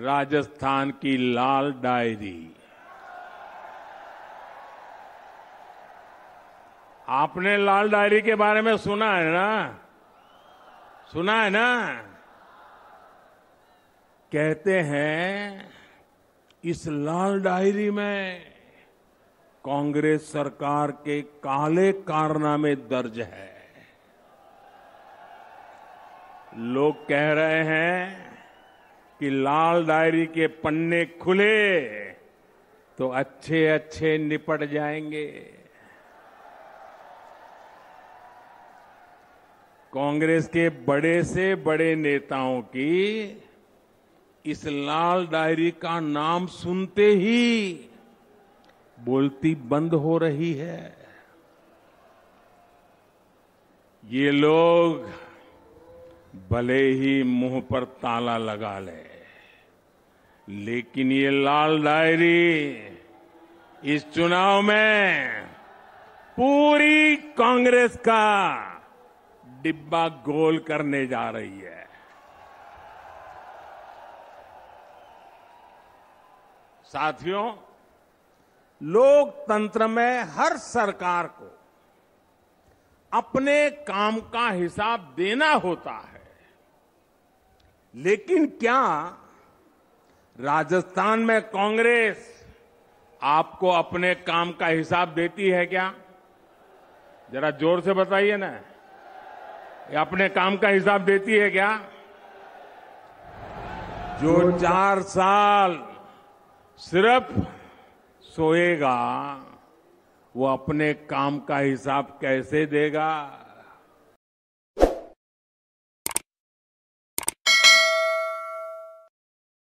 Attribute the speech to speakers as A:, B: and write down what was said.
A: राजस्थान की लाल डायरी आपने लाल डायरी के बारे में सुना है ना सुना है ना कहते हैं इस लाल डायरी में कांग्रेस सरकार के काले कारनामे दर्ज है लोग कह रहे हैं कि लाल डायरी के पन्ने खुले तो अच्छे अच्छे निपट जाएंगे कांग्रेस के बड़े से बड़े नेताओं की इस लाल डायरी का नाम सुनते ही बोलती बंद हो रही है ये लोग भले ही मुंह पर ताला लगा ले लेकिन ये लाल डायरी इस चुनाव में पूरी कांग्रेस का डिब्बा गोल करने जा रही है साथियों लोकतंत्र में हर सरकार को अपने काम का हिसाब देना होता है लेकिन क्या राजस्थान में कांग्रेस आपको अपने काम का हिसाब देती है क्या जरा जोर से बताइए ना ये अपने काम का हिसाब देती है क्या
B: जो चार
A: साल सिर्फ सोएगा वो अपने काम का हिसाब कैसे देगा